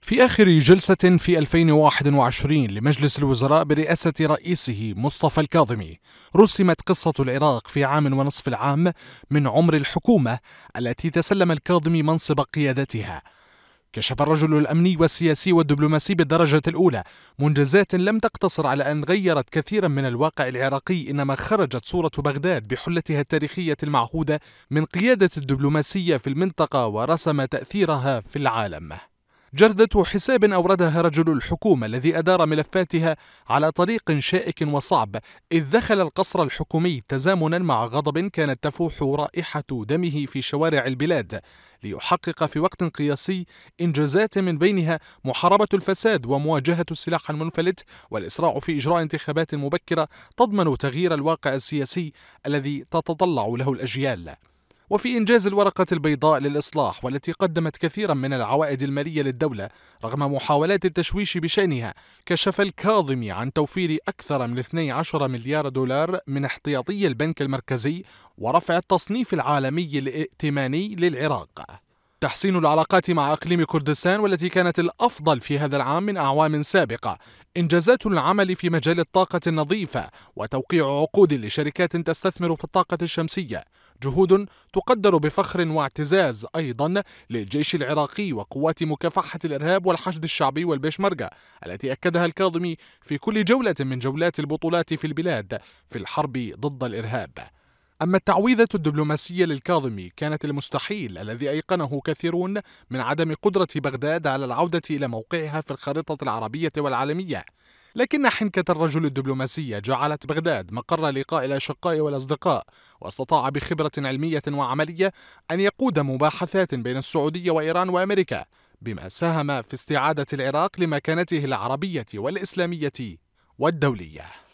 في آخر جلسة في 2021 لمجلس الوزراء برئاسة رئيسه مصطفى الكاظمي، رسمت قصة العراق في عام ونصف العام من عمر الحكومة التي تسلم الكاظمي منصب قيادتها. كشف الرجل الأمني والسياسي والدبلوماسي بالدرجة الأولى منجزات لم تقتصر على أن غيرت كثيرا من الواقع العراقي إنما خرجت صورة بغداد بحلتها التاريخية المعهودة من قيادة الدبلوماسية في المنطقة ورسم تأثيرها في العالم. جردة حساب أوردها رجل الحكومة الذي أدار ملفاتها على طريق شائك وصعب إذ دخل القصر الحكومي تزامنا مع غضب كانت تفوح رائحة دمه في شوارع البلاد ليحقق في وقت قياسي إنجازات من بينها محاربة الفساد ومواجهة السلاح المنفلت والإسراع في إجراء انتخابات مبكرة تضمن تغيير الواقع السياسي الذي تتطلع له الأجيال وفي إنجاز الورقة البيضاء للإصلاح والتي قدمت كثيرا من العوائد المالية للدولة رغم محاولات التشويش بشأنها كشف الكاظمي عن توفير أكثر من 12 مليار دولار من احتياطي البنك المركزي ورفع التصنيف العالمي الائتماني للعراق تحسين العلاقات مع اقليم كردستان والتي كانت الافضل في هذا العام من اعوام سابقه انجازات العمل في مجال الطاقه النظيفه وتوقيع عقود لشركات تستثمر في الطاقه الشمسيه جهود تقدر بفخر واعتزاز أيضا للجيش العراقي وقوات مكافحة الإرهاب والحشد الشعبي والبيشمركة التي أكدها الكاظمي في كل جولة من جولات البطولات في البلاد في الحرب ضد الإرهاب أما التعويذة الدبلوماسية للكاظمي كانت المستحيل الذي أيقنه كثيرون من عدم قدرة بغداد على العودة إلى موقعها في الخريطة العربية والعالمية لكن حنكة الرجل الدبلوماسية جعلت بغداد مقر لقاء الأشقاء والأصدقاء واستطاع بخبرة علمية وعملية أن يقود مباحثات بين السعودية وإيران وأمريكا بما ساهم في استعادة العراق لمكانته العربية والإسلامية والدولية